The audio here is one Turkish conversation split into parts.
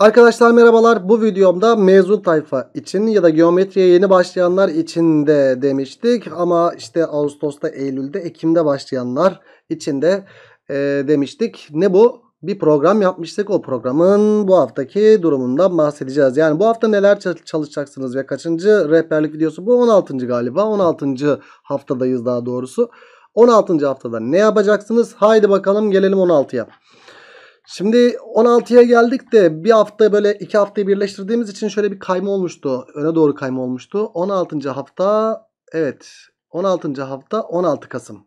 Arkadaşlar merhabalar bu videomda mezun tayfa için ya da geometriye yeni başlayanlar için de demiştik. Ama işte Ağustos'ta, Eylül'de, Ekim'de başlayanlar için de e, demiştik. Ne bu? Bir program yapmıştık. O programın bu haftaki durumundan bahsedeceğiz. Yani bu hafta neler çalışacaksınız ve kaçıncı rehberlik videosu bu? 16. galiba. 16. haftadayız daha doğrusu. 16. haftada ne yapacaksınız? Haydi bakalım gelelim 16'ya. Şimdi 16'ya geldik de bir hafta böyle iki haftayı birleştirdiğimiz için şöyle bir kayma olmuştu. Öne doğru kayma olmuştu. 16. hafta evet 16. hafta 16 Kasım.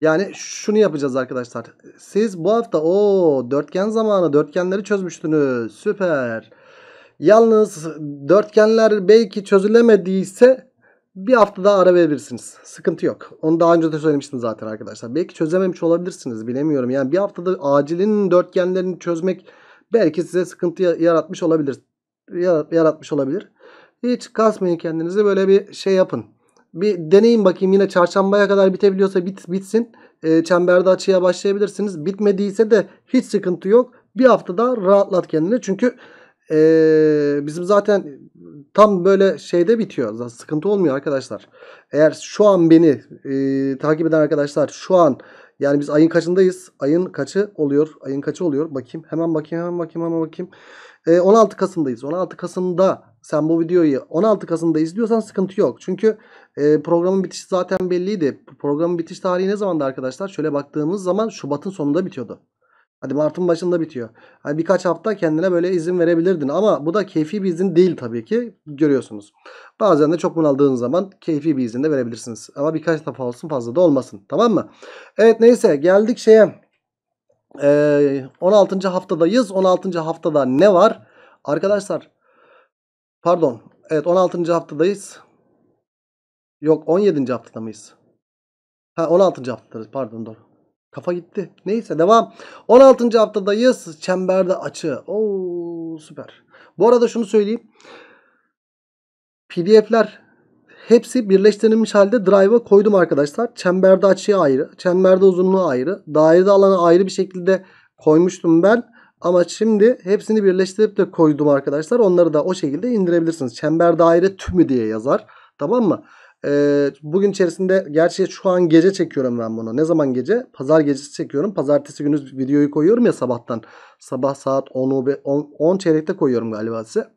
Yani şunu yapacağız arkadaşlar. Siz bu hafta o dörtgen zamanı dörtgenleri çözmüştünüz. Süper. Yalnız dörtgenler belki çözülemediyse bir hafta daha ara verebilirsiniz. Sıkıntı yok. Onu daha önce de söylemiştim zaten arkadaşlar. Belki çözememiş olabilirsiniz. Bilemiyorum. Yani bir haftada acilin dörtgenlerini çözmek belki size sıkıntı yaratmış olabilir. Yaratmış olabilir. Hiç kasmayın kendinizi. Böyle bir şey yapın. Bir deneyin bakayım. Yine çarşambaya kadar bitebiliyorsa bit, bitsin. E, çemberde açıya başlayabilirsiniz. Bitmediyse de hiç sıkıntı yok. Bir hafta haftada rahatlat kendini. Çünkü ee, bizim zaten tam böyle şeyde bitiyor. sıkıntı olmuyor arkadaşlar. Eğer şu an beni e, takip eden arkadaşlar şu an yani biz ayın kaçındayız? Ayın kaçı oluyor? Ayın kaçı oluyor? Bakayım. Hemen bakayım. Hemen bakayım. Hemen bakayım. E, ee, 16 Kasım'dayız. 16 Kasım'da sen bu videoyu 16 Kasım'da izliyorsan sıkıntı yok. Çünkü e, programın bitişi zaten belliydi. Programın bitiş tarihi ne zamandı arkadaşlar? Şöyle baktığımız zaman Şubat'ın sonunda bitiyordu. Hadi Mart'ın başında bitiyor. Hani birkaç hafta kendine böyle izin verebilirdin ama bu da keyfi bir izin değil tabii ki görüyorsunuz. Bazen de çok bunaldığın zaman keyfi bir izin de verebilirsiniz. Ama birkaç defa olsun fazla da olmasın. Tamam mı? Evet neyse geldik şeye. Ee, 16. haftadayız. 16. haftada ne var? Arkadaşlar pardon. Evet 16. haftadayız. Yok 17. haftada mıyız? Ha 16. haftadayız pardon doğru. Kafa gitti. Neyse devam. 16. haftadayız. Çemberde açı. Oo süper. Bu arada şunu söyleyeyim. PDF'ler hepsi birleştirilmiş halde drive'a koydum arkadaşlar. Çemberde açıya ayrı, çemberde uzunluğu ayrı, dairede alanı ayrı bir şekilde koymuştum ben. Ama şimdi hepsini birleştirip de koydum arkadaşlar. Onları da o şekilde indirebilirsiniz. Çember daire tümü diye yazar. Tamam mı? Ee, bugün içerisinde gerçi şu an gece çekiyorum ben bunu. Ne zaman gece? Pazar gecesi çekiyorum. Pazartesi günü videoyu koyuyorum ya sabahtan. Sabah saat 10'u 10, 10 çeyrekte koyuyorum galiba size.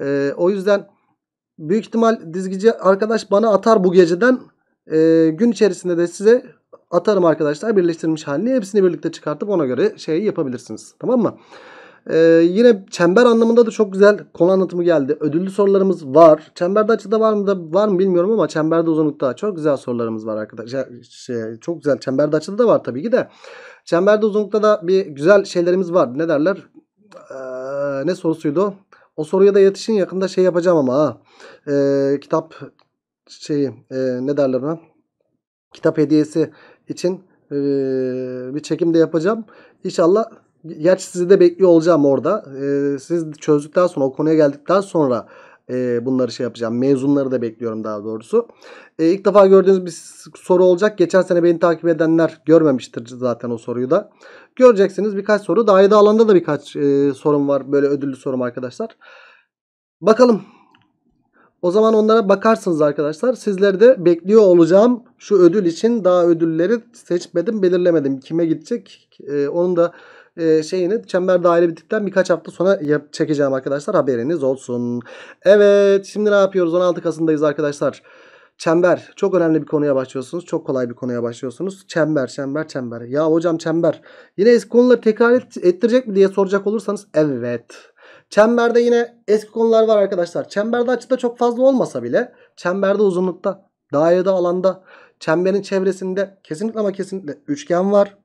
Ee, o yüzden büyük ihtimal dizgici arkadaş bana atar bu geceden. Ee, gün içerisinde de size atarım arkadaşlar birleştirilmiş halini. Hepsini birlikte çıkartıp ona göre şeyi yapabilirsiniz. Tamam mı? Ee, yine çember anlamında da çok güzel konu anlatımı geldi. Ödüllü sorularımız var. Çemberde açıda var mı da var mı bilmiyorum ama çemberde uzunlukta çok güzel sorularımız var arkadaşlar. Şey, çok güzel çemberde açıda da var tabii ki de. Çemberde uzunlukta da bir güzel şeylerimiz var. Ne derler? Ee, ne sorusuydu? O soruya da yetişin yakında şey yapacağım ama ha. Ee, kitap şeyi e, ne derler ona? Kitap hediyesi için e, bir çekim de yapacağım. İnşallah Gerçi sizi de bekliyor olacağım orada. Ee, siz çözdükten sonra o konuya geldikten sonra e, bunları şey yapacağım. Mezunları da bekliyorum daha doğrusu. E, ilk defa gördüğünüz bir soru olacak. Geçen sene beni takip edenler görmemiştir zaten o soruyu da. Göreceksiniz birkaç soru. Daha Daire alanda da birkaç e, sorum var. Böyle ödüllü sorum arkadaşlar. Bakalım. O zaman onlara bakarsınız arkadaşlar. Sizleri de bekliyor olacağım. Şu ödül için daha ödülleri seçmedim, belirlemedim. Kime gidecek? E, onun da e, şeyini çember daire bittikten birkaç hafta sonra yap çekeceğim arkadaşlar. Haberiniz olsun. Evet şimdi ne yapıyoruz? 16 Kasım'dayız arkadaşlar. Çember. Çok önemli bir konuya başlıyorsunuz. Çok kolay bir konuya başlıyorsunuz. Çember, çember, çember. Ya hocam çember. Yine eski konuları tekrar et, ettirecek mi diye soracak olursanız evet. Çemberde yine eski konular var arkadaşlar. Çemberde açıda çok fazla olmasa bile çemberde uzunlukta, dairede alanda, çemberin çevresinde kesinlikle ama kesinlikle üçgen var,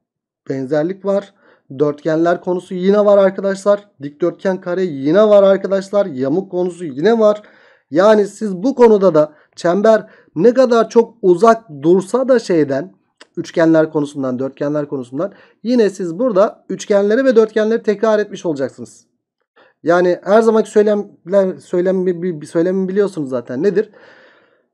benzerlik var. Dörtgenler konusu yine var arkadaşlar. Dikdörtgen kare yine var arkadaşlar. Yamuk konusu yine var. Yani siz bu konuda da çember ne kadar çok uzak dursa da şeyden üçgenler konusundan dörtgenler konusundan yine siz burada üçgenleri ve dörtgenleri tekrar etmiş olacaksınız. Yani her zamanki söylemler söylemi, söylemi biliyorsunuz zaten nedir?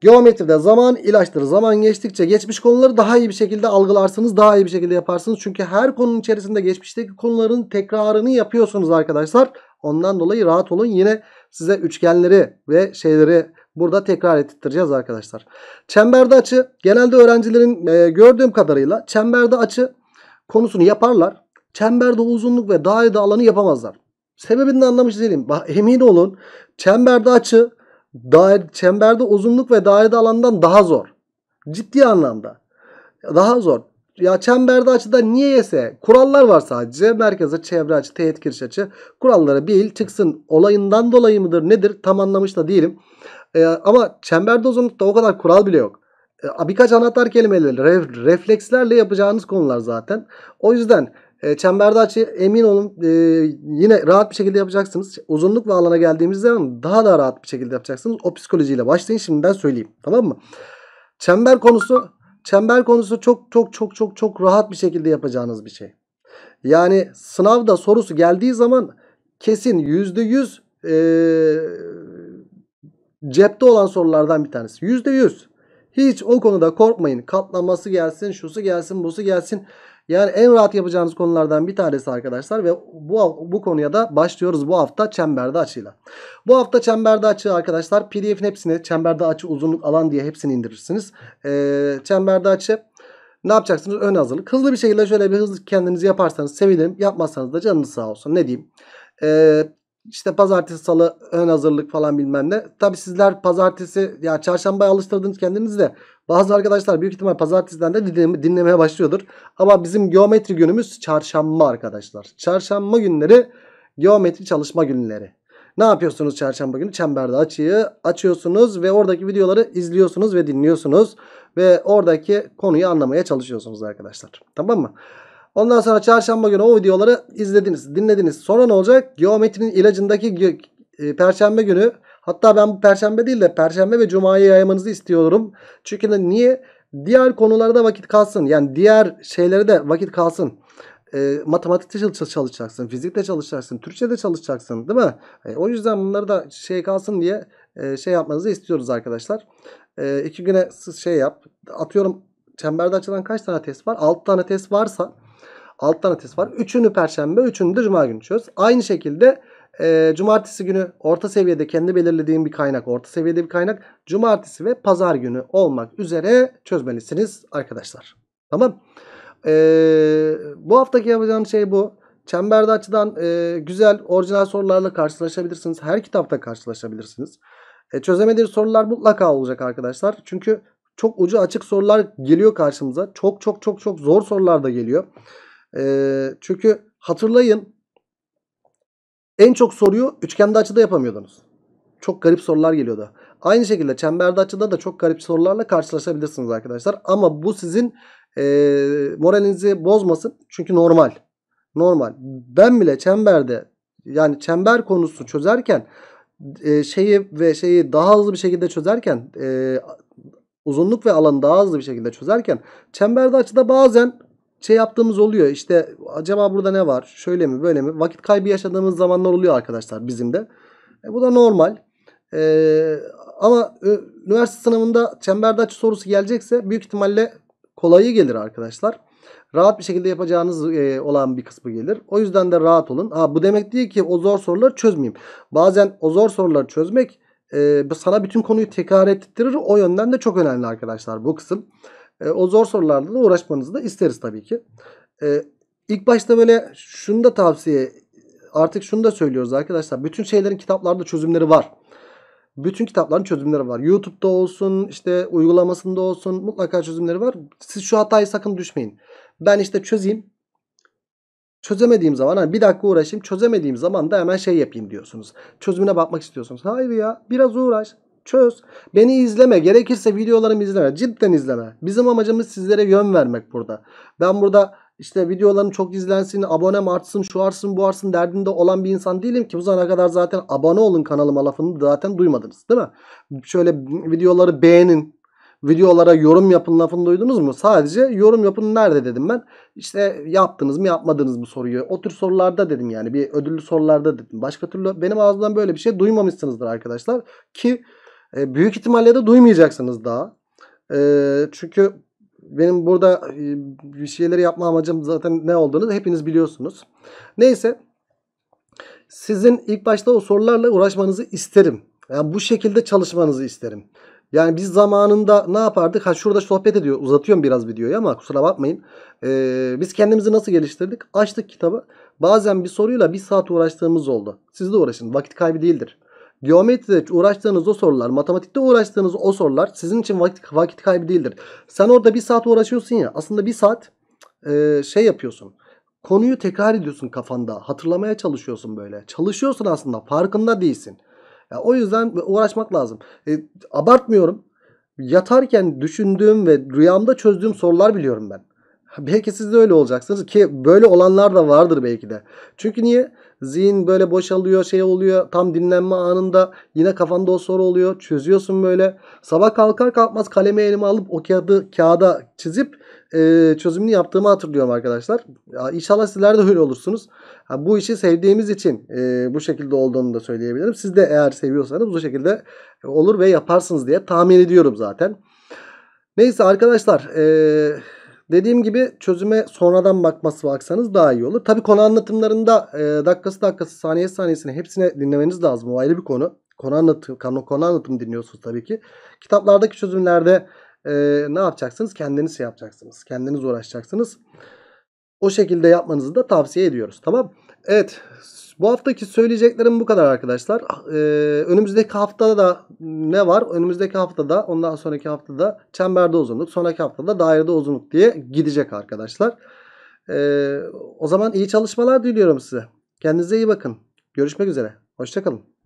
Geometride zaman ilaçtır. Zaman geçtikçe geçmiş konuları daha iyi bir şekilde algılarsınız. Daha iyi bir şekilde yaparsınız. Çünkü her konunun içerisinde geçmişteki konuların tekrarını yapıyorsunuz arkadaşlar. Ondan dolayı rahat olun. Yine size üçgenleri ve şeyleri burada tekrar ettireceğiz arkadaşlar. Çemberde açı genelde öğrencilerin e, gördüğüm kadarıyla çemberde açı konusunu yaparlar. Çemberde uzunluk ve daire alanı yapamazlar. Sebebini de anlamış değilim. Emin olun çemberde açı daire, çemberde uzunluk ve dairede alandan daha zor. Ciddi anlamda. Daha zor. Ya çemberde açıda niye yese? Kurallar var sadece. merkeze açı, çevre açı, teğet kiriş açı. Kuralları bil çıksın. Olayından dolayı mıdır nedir tam anlamış da değilim. Ee, ama çemberde uzunlukta o kadar kural bile yok. Ee, birkaç anahtar kelimeleri ref, reflekslerle yapacağınız konular zaten. O yüzden e, çemberde açı emin olun e, yine rahat bir şekilde yapacaksınız. Uzunluk ve alana geldiğimiz zaman daha da rahat bir şekilde yapacaksınız. O psikolojiyle başlayın şimdiden söyleyeyim. Tamam mı? Çember konusu çember konusu çok çok çok çok çok rahat bir şekilde yapacağınız bir şey. Yani sınavda sorusu geldiği zaman kesin yüzde yüz e, cepte olan sorulardan bir tanesi. Yüzde yüz. Hiç o konuda korkmayın. Katlaması gelsin, şusu gelsin, busu gelsin. Yani en rahat yapacağınız konulardan bir tanesi arkadaşlar ve bu, bu konuya da başlıyoruz bu hafta çemberde açıyla. Bu hafta çemberde açı arkadaşlar pdf'in hepsini çemberde açı uzunluk alan diye hepsini indirirsiniz. Ee, çemberde açı ne yapacaksınız? Ön hazırlık. Hızlı bir şekilde şöyle bir hızlı kendinizi yaparsanız sevinirim. Yapmazsanız da canınız sağ olsun. Ne diyeyim? Ee, işte pazartesi salı ön hazırlık falan bilmem ne. Tabi sizler pazartesi ya çarşambaya alıştırdınız kendinizi de. Bazı arkadaşlar büyük ihtimal pazartesinden de dinlemeye başlıyordur. Ama bizim geometri günümüz çarşamba arkadaşlar. Çarşamba günleri geometri çalışma günleri. Ne yapıyorsunuz çarşamba günü? Çemberde açıyı açıyorsunuz ve oradaki videoları izliyorsunuz ve dinliyorsunuz. Ve oradaki konuyu anlamaya çalışıyorsunuz arkadaşlar. Tamam mı? Ondan sonra çarşamba günü o videoları izlediniz, dinlediniz. Sonra ne olacak? Geometrinin ilacındaki e, perşembe günü hatta ben bu perşembe değil de perşembe ve Cuma'yı yaymanızı istiyorum. Çünkü niye? Diğer konularda vakit kalsın. Yani diğer şeylere de vakit kalsın e, matematikte çalışacaksın, fizikte çalışacaksın, Türkçe'de çalışacaksın değil mi? E, o yüzden bunları da şey kalsın diye e, şey yapmanızı istiyoruz arkadaşlar. E, iki güne şey yap, atıyorum çemberde açılan kaç tane test var? 6 tane test varsa alternatif var. Üçünü perşembe, üçünü de cuma günü çöz. Aynı şekilde e, cumartesi günü orta seviyede kendi belirlediğim bir kaynak, orta seviyede bir kaynak. Cumartesi ve pazar günü olmak üzere çözmelisiniz arkadaşlar. Tamam. E, bu haftaki yapacağım şey bu. Çemberli açıdan e, güzel orijinal sorularla karşılaşabilirsiniz. Her kitapta karşılaşabilirsiniz. E, çözemediği sorular mutlaka olacak arkadaşlar. Çünkü çok ucu açık sorular geliyor karşımıza. Çok çok çok çok zor sorular da geliyor. E, çünkü hatırlayın en çok soruyu üçgende açıda yapamıyordunuz. Çok garip sorular geliyordu. Aynı şekilde çemberde açıda da çok garip sorularla karşılaşabilirsiniz arkadaşlar. Ama bu sizin e, moralinizi bozmasın. Çünkü normal. Normal. Ben bile çemberde yani çember konusu çözerken e, şeyi ve şeyi daha hızlı bir şekilde çözerken e, uzunluk ve alanı daha hızlı bir şekilde çözerken çemberde açıda bazen şey yaptığımız oluyor işte acaba burada ne var şöyle mi böyle mi vakit kaybı yaşadığımız zamanlar oluyor arkadaşlar bizim de. E, bu da normal. E, ama üniversite sınavında çemberde açı sorusu gelecekse büyük ihtimalle kolayı gelir arkadaşlar. Rahat bir şekilde yapacağınız e, olan bir kısmı gelir. O yüzden de rahat olun. Ha, bu demek değil ki o zor soruları çözmeyeyim. Bazen o zor soruları çözmek e, sana bütün konuyu tekrar ettirir. O yönden de çok önemli arkadaşlar bu kısım. E, o zor sorularla da uğraşmanızı da isteriz tabii ki. E, ilk başta böyle şunu da tavsiye artık şunu da söylüyoruz arkadaşlar. Bütün şeylerin kitaplarda çözümleri var. Bütün kitapların çözümleri var. YouTube'da olsun, işte uygulamasında olsun mutlaka çözümleri var. Siz şu hatayı sakın düşmeyin. Ben işte çözeyim. Çözemediğim zaman hani bir dakika uğraşayım. Çözemediğim zaman da hemen şey yapayım diyorsunuz. Çözümüne bakmak istiyorsunuz. Hayır ya biraz uğraş. Çöz. Beni izleme. Gerekirse videolarımı izleme. Cidden izleme. Bizim amacımız sizlere yön vermek burada. Ben burada işte videolarım çok izlensin, abonem artsın, şu artsın, bu artsın derdinde olan bir insan değilim ki. Bu zamana kadar zaten abone olun kanalıma lafını zaten duymadınız değil mi? Şöyle videoları beğenin, videolara yorum yapın lafını duydunuz mu? Sadece yorum yapın nerede dedim ben. İşte yaptınız mı yapmadınız mı soruyu. O tür sorularda dedim yani bir ödüllü sorularda dedim. Başka türlü benim ağzımdan böyle bir şey duymamışsınızdır arkadaşlar. Ki e, büyük ihtimalle de duymayacaksınız daha. E, çünkü benim burada e, bir şeyleri yapma amacım zaten ne olduğunu hepiniz biliyorsunuz. Neyse sizin ilk başta o sorularla uğraşmanızı isterim. Yani bu şekilde çalışmanızı isterim. Yani biz zamanında ne yapardık? Ha şurada sohbet ediyor. Uzatıyorum biraz videoyu ama kusura bakmayın. Ee, biz kendimizi nasıl geliştirdik? Açtık kitabı. Bazen bir soruyla bir saat uğraştığımız oldu. Siz de uğraşın. Vakit kaybı değildir. Geometride uğraştığınız o sorular, matematikte uğraştığınız o sorular sizin için vakit, vakit kaybı değildir. Sen orada bir saat uğraşıyorsun ya aslında bir saat e, şey yapıyorsun. Konuyu tekrar ediyorsun kafanda. Hatırlamaya çalışıyorsun böyle. Çalışıyorsun aslında farkında değilsin. Ya, o yüzden uğraşmak lazım. E, abartmıyorum. Yatarken düşündüğüm ve rüyamda çözdüğüm sorular biliyorum ben. Belki siz de öyle olacaksınız ki böyle olanlar da vardır belki de. Çünkü niye? Zihin böyle boşalıyor şey oluyor. Tam dinlenme anında yine kafanda o soru oluyor. Çözüyorsun böyle. Sabah kalkar kalkmaz kalemi elime alıp o kağıdı kağıda çizip e, çözümünü yaptığımı hatırlıyorum arkadaşlar. Ya inşallah sizler de öyle olursunuz. Ha, bu işi sevdiğimiz için e, bu şekilde olduğunu da söyleyebilirim. Siz de eğer seviyorsanız bu şekilde olur ve yaparsınız diye tahmin ediyorum zaten. Neyse arkadaşlar. Eee Dediğim gibi çözüme sonradan bakması baksanız daha iyi olur. Tabi konu anlatımlarında e, dakikası dakikası saniye saniyesine hepsini dinlemeniz lazım. O ayrı bir konu. Konu anlatım, konu, konu anlatım dinliyorsunuz tabii ki. Kitaplardaki çözümlerde e, ne yapacaksınız? Kendiniz şey yapacaksınız. Kendiniz uğraşacaksınız. O şekilde yapmanızı da tavsiye ediyoruz. Tamam Evet bu haftaki söyleyeceklerim bu kadar arkadaşlar. Ee, önümüzdeki haftada da ne var? Önümüzdeki haftada ondan sonraki haftada çemberde uzunluk. Sonraki haftada dairede uzunluk diye gidecek arkadaşlar. Ee, o zaman iyi çalışmalar diliyorum size. Kendinize iyi bakın. Görüşmek üzere. Hoşçakalın.